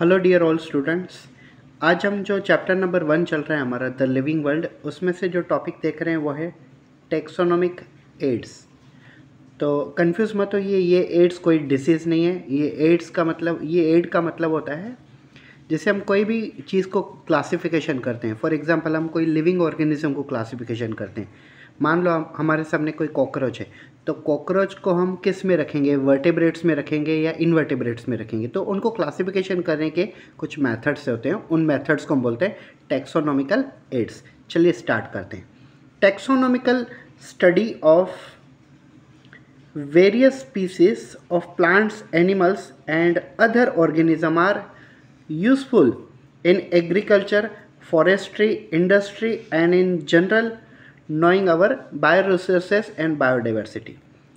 Hello dear all students आज हम जो चैप्टर नंबर वन चल रहा है हमारा द लिविंग वर्ल्ड उसमें से जो टॉपिक देख रहे हैं वो है टेक्सोनॉमिक एड्स तो कंफ्यूज मत हो ये ये एड्स कोई डिसीज़ नहीं है ये एड्स का मतलब ये एड का मतलब होता है जैसे हम कोई भी चीज़ को क्लासिफिकेशन करते हैं फॉर एग्ज़ाम्पल हम कोई लिविंग ऑर्गेनिज्म को क्लासीफिकेशन करते हैं मान लो हम हमारे सामने कोई कॉकरोच है तो कॉकरोच को हम किस में रखेंगे वर्टिब्रेट्स में रखेंगे या इनवर्टिब्रेट्स में रखेंगे तो उनको क्लासिफिकेशन करने के कुछ मैथड्स होते हैं उन मैथड्स को हम बोलते हैं टेक्सोनॉमिकल एड्स चलिए स्टार्ट करते हैं taxonomical study of various species of plants animals and other organism are useful in agriculture forestry industry and in general knowing our bio resources and biodiversity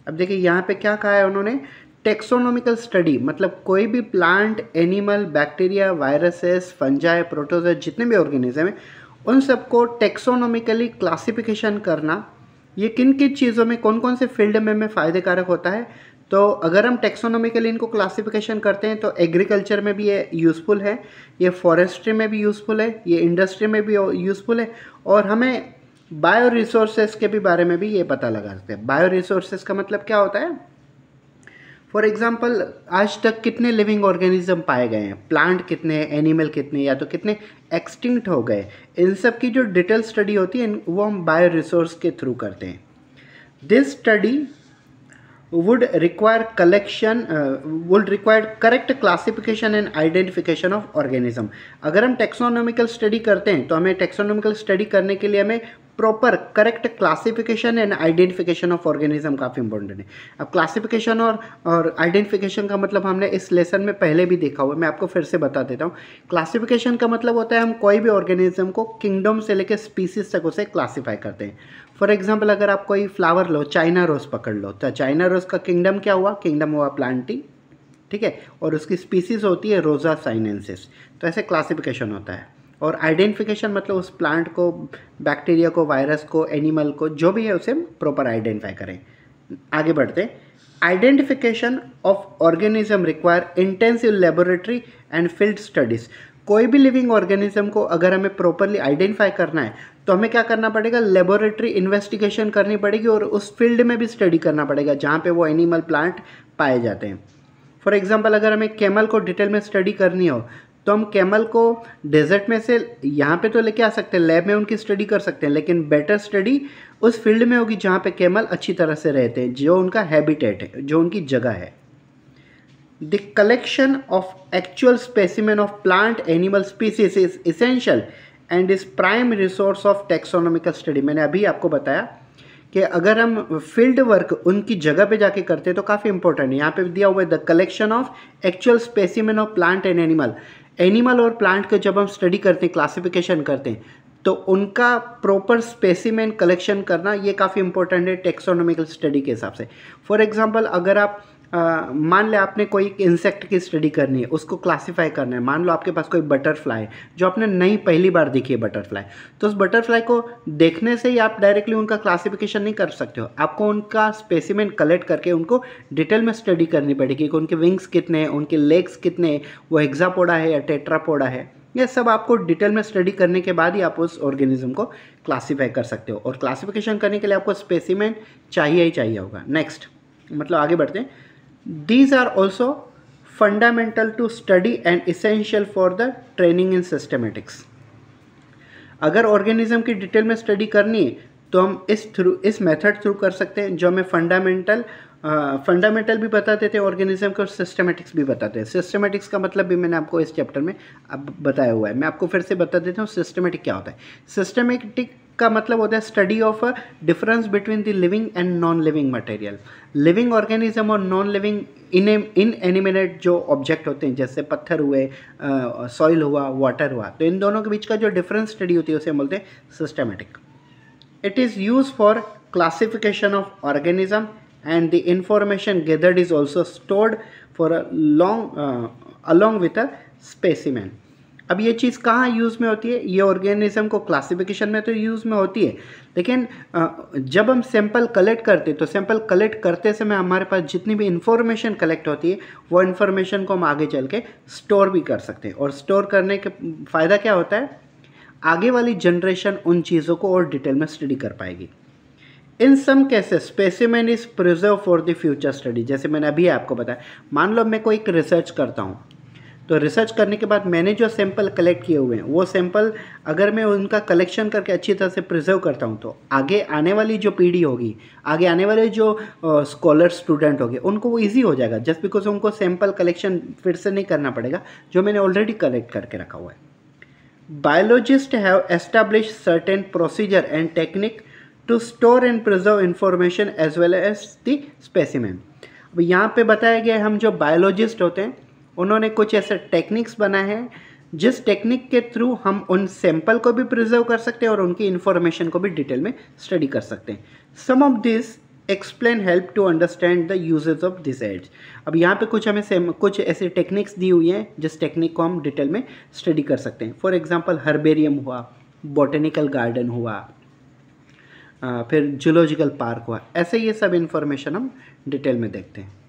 अब देखिए यहाँ पे क्या कहा है उन्होंने टेक्सोनॉमिकल स्टडी मतलब कोई भी plant animal bacteria viruses fungi protozoa जितने भी ऑर्गेनिज्म हैं उन सबको टेक्सोनॉमिकली क्लासिफिकेशन करना ये किन किन चीज़ों में कौन कौन से फील्ड में हमें फ़ायदेकारक होता है तो अगर हम टेक्सोनॉमिकली इनको क्लासिफिकेशन करते हैं तो एग्रीकल्चर में भी ये यूज़फुल है ये फॉरेस्ट्री में भी यूज़फुल है ये इंडस्ट्री में भी यूज़फुल है और हमें बायो रिसोर्सेस के भी बारे में भी ये पता लगा सकते हैं बायो रिसोर्सेस का मतलब क्या होता है फॉर एग्जाम्पल आज तक कितने लिविंग ऑर्गेनिज्म पाए गए हैं प्लांट कितने एनिमल कितने या तो कितने एक्सटिंक्ट हो गए इन सब की जो डिटेल स्टडी होती है वो हम बायो रिसोर्स के थ्रू करते हैं this study would require collection would require correct classification and identification of organism अगर हम टेक्सोनॉमिकल स्टडी करते हैं तो हमें टेक्सोनोमिकल स्टडी करने के लिए हमें proper correct classification and identification of organism काफ़ी इंपॉर्टेंट है अब क्लासिफिकेशन और और आइडेंटिफिकेशन का मतलब हमने इस लेसन में पहले भी देखा हुआ है मैं आपको फिर से बता देता हूँ क्लासिफिकेशन का मतलब होता है हम कोई भी ऑर्गेनिज्म को किंगडम से लेकर स्पीसीज तक उसे क्लासीफाई करते हैं फॉर एग्जाम्पल अगर आप कोई फ्लावर लो चाइना रोज़ पकड़ लो तो चाइना रोज़ का किंगडम क्या हुआ किंगडम हुआ प्लांटिंग ठीक है और उसकी स्पीसीज होती है रोज़ा साइनेंसिस तो ऐसे क्लासिफिकेशन होता है और आइडेंटिफिकेशन मतलब उस प्लांट को बैक्टीरिया को वायरस को एनिमल को जो भी है उसे प्रॉपर आइडेंटिफाई करें आगे बढ़ते identification of organism require intensive laboratory and field studies कोई भी लिविंग ऑर्गेनिज्म को अगर हमें प्रॉपरली आइडेंटिफाई करना है तो हमें क्या करना पड़ेगा लेबोरेटरी इन्वेस्टिगेशन करनी पड़ेगी और उस फील्ड में भी स्टडी करना पड़ेगा जहाँ पे वो एनिमल प्लांट पाए जाते हैं फॉर एग्जाम्पल अगर हमें कैमल को डिटेल में स्टडी करनी हो तो हम कैमल को डेजर्ट में से यहाँ पे तो लेके आ सकते हैं लैब में उनकी स्टडी कर सकते हैं लेकिन बेटर स्टडी उस फील्ड में होगी जहाँ पे कैमल अच्छी तरह से रहते हैं जो उनका हैबिटेट है जो उनकी जगह है the collection of actual specimen of plant animal species is essential and is prime resource of taxonomical study मैंने अभी आपको बताया कि अगर हम फील्ड वर्क उनकी जगह पे जाके करते हैं तो काफ़ी इंपॉर्टेंट है यहाँ पे दिया हुआ है the collection of actual specimen of plant and animal animal और प्लांट को जब हम स्टडी करते हैं क्लासिफिकेशन करते हैं तो उनका प्रॉपर स्पेसिमेन कलेक्शन करना ये काफ़ी इंपॉर्टेंट है टेक्सोनॉमिकल स्टडी के हिसाब से फॉर एग्जांपल अगर आप मान लिया आपने कोई एक इंसेक्ट की स्टडी करनी है उसको क्लासीफाई करना है मान लो आपके पास कोई बटरफ्लाई जो आपने नई पहली बार देखी है बटरफ्लाई तो उस बटरफ्लाई को देखने से ही आप डायरेक्टली उनका क्लासिफिकेशन नहीं कर सकते हो आपको उनका स्पेसिमेन कलेक्ट करके उनको डिटेल में स्टडी करनी पड़ेगी कि उनके विंग्स कितने हैं उनके लेग्स कितने हैं वो एग्जापोड़ा है या टेट्रापोडा है ये सब आपको डिटेल में स्टडी करने के बाद ही आप उस ऑर्गेनिज्म को क्लासीफाई कर सकते हो और क्लासिफिकेशन करने के लिए आपको स्पेसिमेंट चाहिए ही चाहिए होगा नेक्स्ट मतलब आगे बढ़ते हैं These are also fundamental to study and essential for the training in systematics. अगर ऑर्गेनिज्म की डिटेल में स्टडी करनी है तो हम इस थ्रू इस मेथड थ्रू कर सकते हैं जो हमें फंडामेंटल फंडामेंटल भी बताते थे ऑर्गेनिज्म के और सिस्टमेटिक्स भी बताते हैं सिस्टमेटिक्स का मतलब भी मैंने आपको इस चैप्टर में अब बताया हुआ है मैं आपको फिर से बता देता हूँ सिस्टमेटिक क्या होता है सिस्टमेटिक का मतलब होता है study of a difference between the living and non living material living organism और non living in inanimate जो ऑब्जेक्ट होते हैं जैसे पत्थर हुए सॉइल हुआ वाटर हुआ तो इन दोनों के बीच का जो डिफरेंस स्टडी होती है उसे बोलते हैं systematic it is use for classification of organism and the information gathered is also stored for a long along with a specimen अब ये चीज़ कहाँ यूज़ में होती है ये ऑर्गेनिज्म को क्लासिफिकेशन में तो यूज़ में होती है लेकिन जब हम सैंपल कलेक्ट करते तो सैंपल कलेक्ट करते समय हमारे पास जितनी भी इंफॉर्मेशन कलेक्ट होती है वो इन्फॉर्मेशन को हम आगे चल के स्टोर भी कर सकते हैं और स्टोर करने के फ़ायदा क्या होता है आगे वाली जनरेशन उन चीज़ों को और डिटेल में स्टडी कर पाएगी in some cases specimen is preserve for the future study जैसे मैंने अभी आपको बताया मान लो मैं कोई एक रिसर्च करता हूँ तो रिसर्च करने के बाद मैंने जो सैंपल कलेक्ट किए हुए हैं वो सैंपल अगर मैं उनका कलेक्शन करके अच्छी तरह से प्रिजर्व करता हूँ तो आगे आने वाली जो पीढ़ी होगी आगे आने वाले जो स्कॉलर स्टूडेंट होंगे उनको वो ईजी हो जाएगा जस्ट बिकॉज उनको सैंपल कलेक्शन फिर से नहीं करना पड़ेगा जो मैंने ऑलरेडी कलेक्ट करके रखा हुआ है biologist have establish certain procedure and technique to store and preserve information as well as the specimen अब यहाँ पे बताया गया हम जो बायोलॉजिस्ट होते हैं उन्होंने कुछ ऐसे टेक्निक्स बनाए हैं जिस टेक्निक के थ्रू हम उन सैंपल को भी प्रिजर्व कर सकते हैं और उनकी इन्फॉर्मेशन को भी डिटेल में स्टडी कर सकते हैं some of this explain help to understand the usages of this aids अब यहाँ पे कुछ हमें सेम कुछ ऐसे टेक्निक्स दी हुई हैं जिस टेक्निक को हम डिटेल में स्टडी कर सकते हैं फॉर एग्जाम्पल हर्बेरियम हुआ बॉटेनिकल गार्डन हुआ फिर जूलॉजिकल पार्क हुआ ऐसे ये सब इन्फॉर्मेशन हम डिटेल में देखते हैं